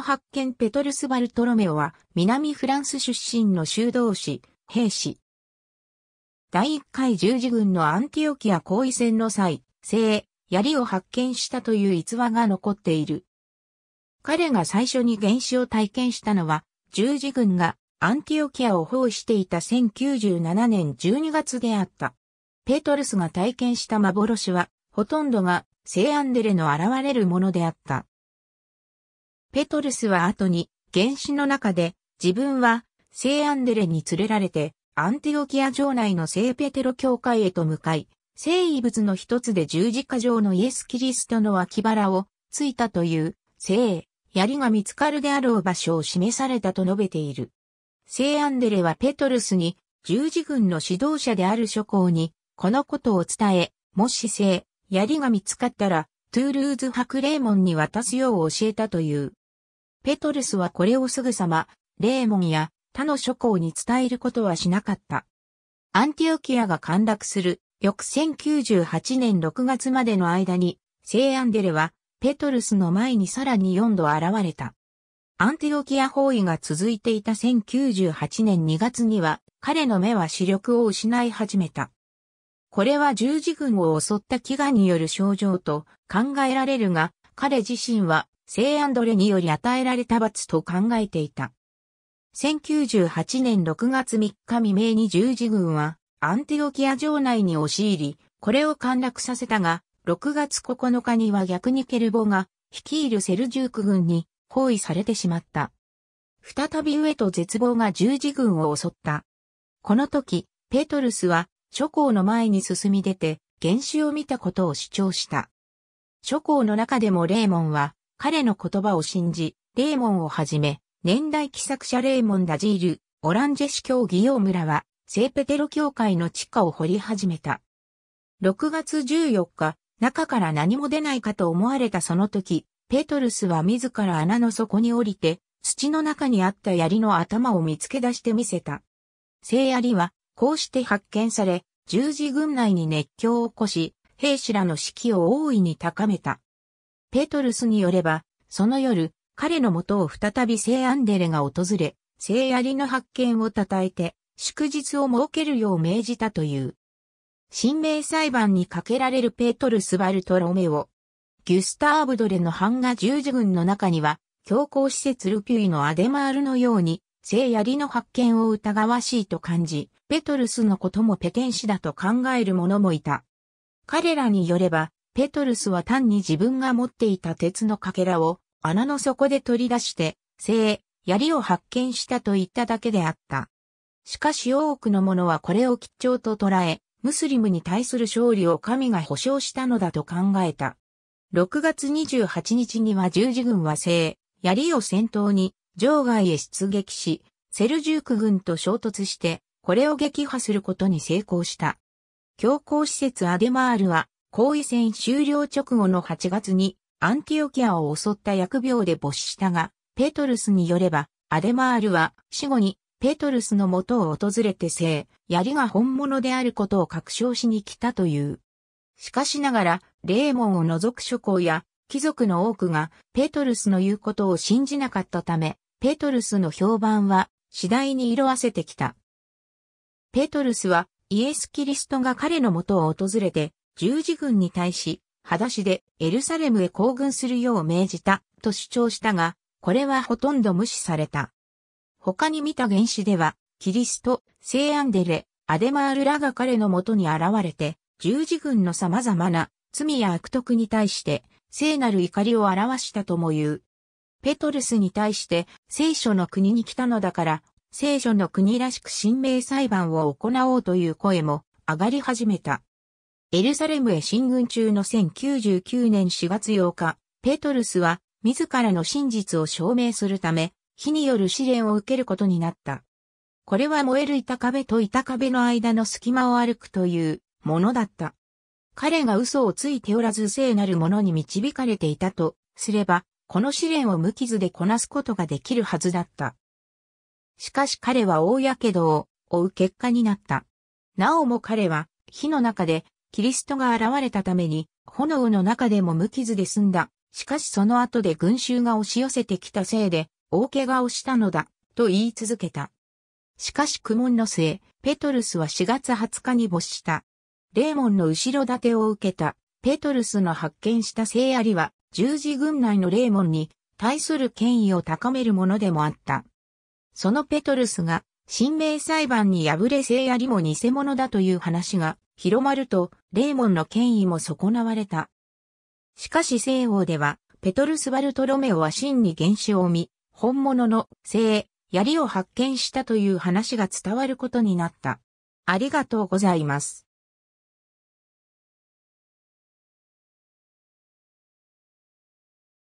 ト発見ペトルス・バルトロメオは南フランス出身の修道士、兵士。第1回十字軍のアンティオキア行為戦の際、聖、槍を発見したという逸話が残っている。彼が最初に原始を体験したのは、十字軍がアンティオキアを包囲していた1097年12月であった。ペトルスが体験した幻は、ほとんどが聖アンデレの現れるものであった。ペトルスは後に原始の中で自分は聖アンデレに連れられてアンティオキア城内の聖ペテロ教会へと向かい、聖遺物の一つで十字架上のイエス・キリストの脇腹をついたという聖槍が見つかるであろう場所を示されたと述べている。聖アンデレはペトルスに十字軍の指導者である諸侯にこのことを伝え、もし聖槍が見つかったらトゥールーズ博霊門に渡すよう教えたという。ペトルスはこれをすぐさま、レーモンや他の諸侯に伝えることはしなかった。アンティオキアが陥落する翌1098年6月までの間に、聖アンデレはペトルスの前にさらに4度現れた。アンティオキア包囲が続いていた1098年2月には、彼の目は視力を失い始めた。これは十字軍を襲った飢餓による症状と考えられるが、彼自身は聖アンドレにより与えられた罰と考えていた。1098年6月3日未明に十字軍はアンティオキア城内に押し入り、これを陥落させたが、6月9日には逆にケルボが率いるセルジューク軍に包囲されてしまった。再び上と絶望が十字軍を襲った。この時、ペトルスは諸侯の前に進み出て、原始を見たことを主張した。諸侯の中でもレーモンは、彼の言葉を信じ、レーモンをはじめ、年代寄作者レーモン・ダジール、オランジェ市教義用村は、聖ペテロ教会の地下を掘り始めた。6月14日、中から何も出ないかと思われたその時、ペトルスは自ら穴の底に降りて、土の中にあった槍の頭を見つけ出してみせた。聖槍は、こうして発見され、十字軍内に熱狂を起こし、兵士らの士気を大いに高めた。ペトルスによれば、その夜、彼の元を再び聖アンデレが訪れ、聖槍リの発見を称えて、祝日を設けるよう命じたという。神明裁判にかけられるペトルス・バルトロメオ。ギュスターブ・ドレの版画十字軍の中には、強行施設ルピュイのアデマールのように、聖槍の発見を疑わしいと感じ、ペトルスのこともペテン師だと考える者もいた。彼らによれば、ペトルスは単に自分が持っていた鉄のかけらを穴の底で取り出して、精、槍を発見したと言っただけであった。しかし多くの者はこれを吉兆と捉え、ムスリムに対する勝利を神が保証したのだと考えた。6月28日には十字軍は聖、槍を先頭に場外へ出撃し、セルジューク軍と衝突して、これを撃破することに成功した。強硬施設アデマールは後位戦終了直後の8月にアンティオキアを襲った薬病で没死したが、ペトルスによれば、アデマールは死後にペトルスの元を訪れて生、槍が本物であることを確証しに来たという。しかしながら、レーモンを除く諸侯や貴族の多くがペトルスの言うことを信じなかったため、ペトルスの評判は次第に色あせてきた。ペトルスはイエス・キリストが彼の元を訪れて十字軍に対し、裸足でエルサレムへ行軍するよう命じたと主張したが、これはほとんど無視された。他に見た原始では、キリスト、聖アンデレ、アデマールらが彼のもとに現れて、十字軍の様々な罪や悪徳に対して聖なる怒りを表したとも言う。ペトルスに対して聖書の国に来たのだから聖書の国らしく神明裁判を行おうという声も上がり始めた。エルサレムへ進軍中の1099年4月8日、ペトルスは自らの真実を証明するため、火による試練を受けることになった。これは燃える板壁と板壁の間の隙間を歩くというものだった。彼が嘘をついておらず聖なるものに導かれていたとすれば、この試練を無傷でこなすことができるはずだった。しかし彼は大やけどを負う結果になった。なおも彼は火の中でキリストが現れたために、炎の中でも無傷で済んだ。しかしその後で群衆が押し寄せてきたせいで、大怪我をしたのだ、と言い続けた。しかし苦悶の末、ペトルスは4月20日に没した。レーモンの後ろ盾を受けた、ペトルスの発見した聖ありは、十字軍内のレーモンに対する権威を高めるものでもあった。そのペトルスが、神明裁判に敗れ聖ありも偽物だという話が広まると、レーモンの権威も損なわれた。しかし西欧では、ペトルス・バルトロメオは真に原始を見、本物の聖、槍を発見したという話が伝わることになった。ありがとうございます。